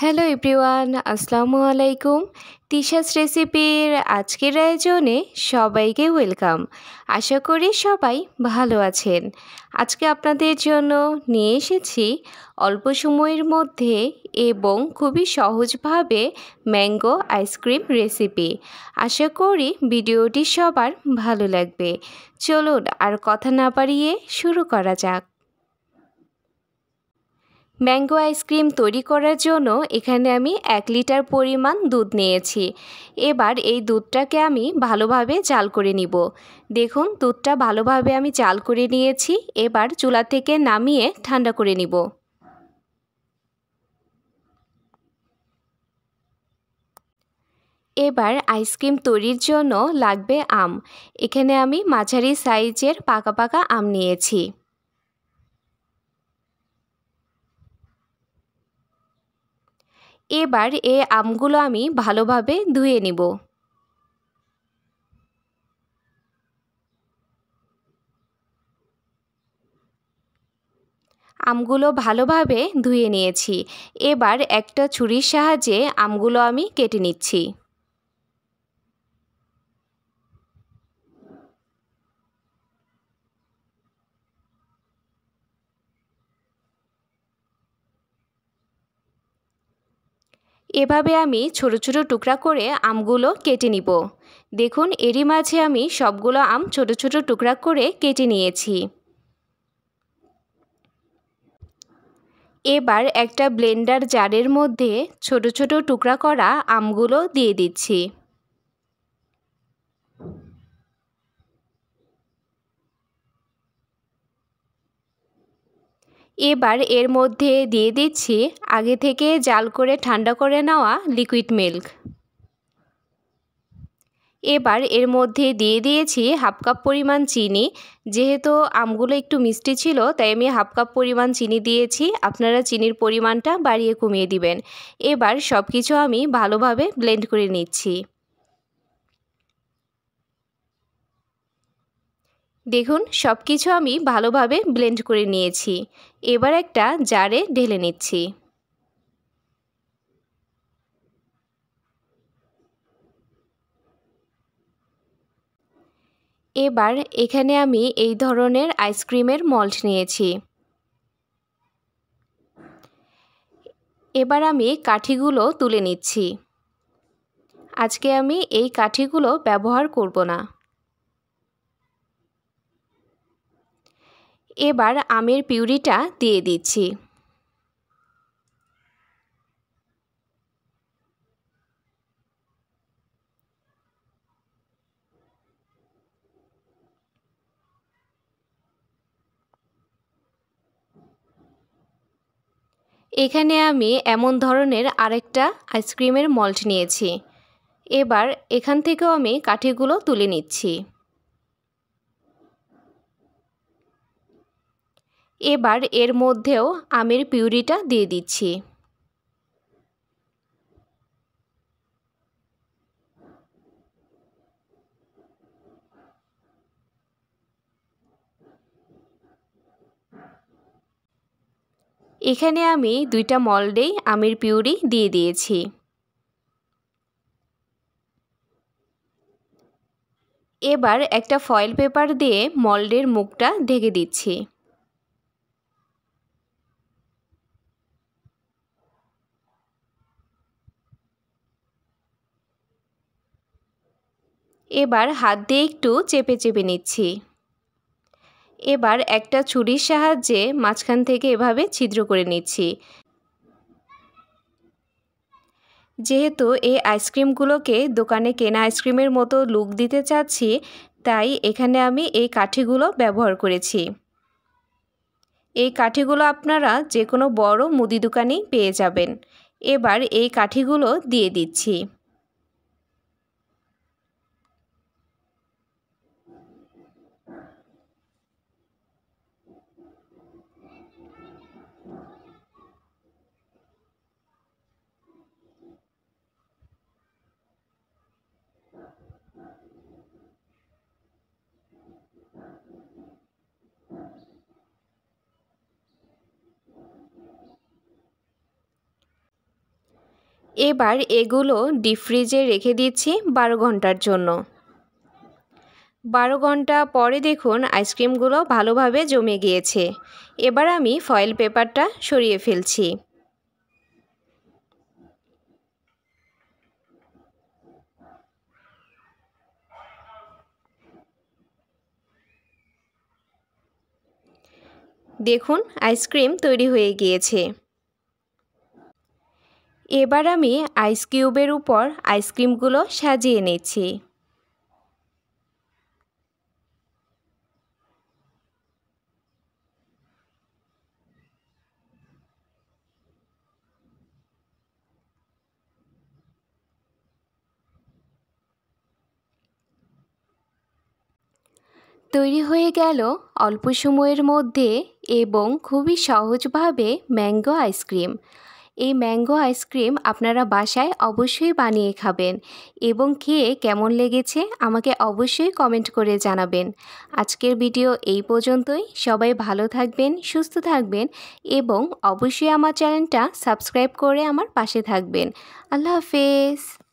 hello everyone আসসালামু আলাইকুম তিশাস রেসিপির আজকের আয়োজনে সবাইকে ওয়েলকাম আশা করি সবাই ভালো আছেন আজকে আপনাদের জন্য নিয়ে এসেছি অল্প সময়ের মধ্যে এবং খুবই সহজভাবে ম্যাঙ্গো আইসক্রিম রেসিপি আশা করি ভিডিওটি সবার ভালো লাগবে চলুন আর কথা না পারিয়ে শুরু করা যাক ম্যাঙ্গো আইসক্রিম তৈরি করার জন্য এখানে আমি এক লিটার পরিমাণ দুধ নিয়েছি এবার এই দুধটাকে আমি ভালোভাবে জাল করে নিব দেখুন দুধটা ভালোভাবে আমি জাল করে নিয়েছি এবার চুলা থেকে নামিয়ে ঠান্ডা করে নিব এবার আইসক্রিম তৈরির জন্য লাগবে আম এখানে আমি মাঝারি সাইজের পাকা পাকা আম নিয়েছি এবার এ আমগুলো আমি ভালোভাবে ধুয়ে নিব আমগুলো ভালোভাবে ধুয়ে নিয়েছি এবার একটা ছুরির সাহায্যে আমগুলো আমি কেটে নিচ্ছি এভাবে আমি ছোটো ছোটো টুকরা করে আমগুলো কেটে নিব দেখুন এরই মাঝে আমি সবগুলো আম ছোটো ছোটো টুকরা করে কেটে নিয়েছি এবার একটা ব্লেন্ডার জারের মধ্যে ছোটো ছোটো টুকরা করা আমগুলো দিয়ে দিচ্ছি এবার এর মধ্যে দিয়ে দিচ্ছি আগে থেকে জাল করে ঠান্ডা করে নেওয়া লিকুইড মিল্ক এবার এর মধ্যে দিয়ে দিয়েছি হাফ কাপ পরিমাণ চিনি যেহেতু আমগুলো একটু মিষ্টি ছিল তাই আমি হাফ কাপ পরিমাণ চিনি দিয়েছি আপনারা চিনির পরিমাণটা বাড়িয়ে কমিয়ে দিবেন এবার সব কিছু আমি ভালোভাবে ব্লেন্ড করে নিচ্ছি দেখুন সব কিছু আমি ভালোভাবে ব্লেন্ড করে নিয়েছি এবার একটা জারে ঢেলে নিচ্ছি এবার এখানে আমি এই ধরনের আইসক্রিমের মল্ট নিয়েছি এবার আমি কাঠিগুলো তুলে নিচ্ছি আজকে আমি এই কাঠিগুলো ব্যবহার করব না এবার আমের পিউরিটা দিয়ে দিচ্ছি এখানে আমি এমন ধরনের আরেকটা আইসক্রিমের মল্ট নিয়েছি এবার এখান থেকেও আমি কাঠিগুলো তুলে নিচ্ছি এবার এর মধ্যেও আমের পিউরিটা দিয়ে দিচ্ছি এখানে আমি দুইটা মল্ডেই আমের পিউরি দিয়ে দিয়েছি এবার একটা ফয়েল পেপার দিয়ে মল্ডের মুখটা ঢেকে দিচ্ছি এবার হাত দিয়ে একটু চেপে চেপে নিচ্ছি এবার একটা ছুরির সাহায্যে মাঝখান থেকে এভাবে ছিদ্র করে নিচ্ছি যেহেতু এই আইসক্রিমগুলোকে দোকানে কেনা আইসক্রিমের মতো লুক দিতে চাচ্ছি তাই এখানে আমি এই কাঠিগুলো ব্যবহার করেছি এই কাঠিগুলো আপনারা যে কোনো বড় মুদি দোকানেই পেয়ে যাবেন এবার এই কাঠিগুলো দিয়ে দিচ্ছি এবার এগুলো ডিপ ফ্রিজে রেখে দিচ্ছি বারো ঘন্টার জন্য বারো ঘন্টা পরে দেখুন আইসক্রিমগুলো ভালোভাবে জমে গিয়েছে এবার আমি ফয়েল পেপারটা সরিয়ে ফেলছি দেখুন আইসক্রিম তৈরি হয়ে গিয়েছে এবার আমি আইস কিউবের উপর আইসক্রিমগুলো সাজিয়ে নিচ্ছি তৈরি হয়ে গেল অল্প সময়ের মধ্যে এবং খুবই সহজভাবে ম্যাঙ্গো আইসক্রিম এই ম্যাঙ্গো আইসক্রিম আপনারা বাসায় অবশ্যই বানিয়ে খাবেন এবং খেয়ে কেমন লেগেছে আমাকে অবশ্যই কমেন্ট করে জানাবেন আজকের ভিডিও এই পর্যন্তই সবাই ভালো থাকবেন সুস্থ থাকবেন এবং অবশ্যই আমার চ্যানেলটা সাবস্ক্রাইব করে আমার পাশে থাকবেন আল্লাহ হাফেজ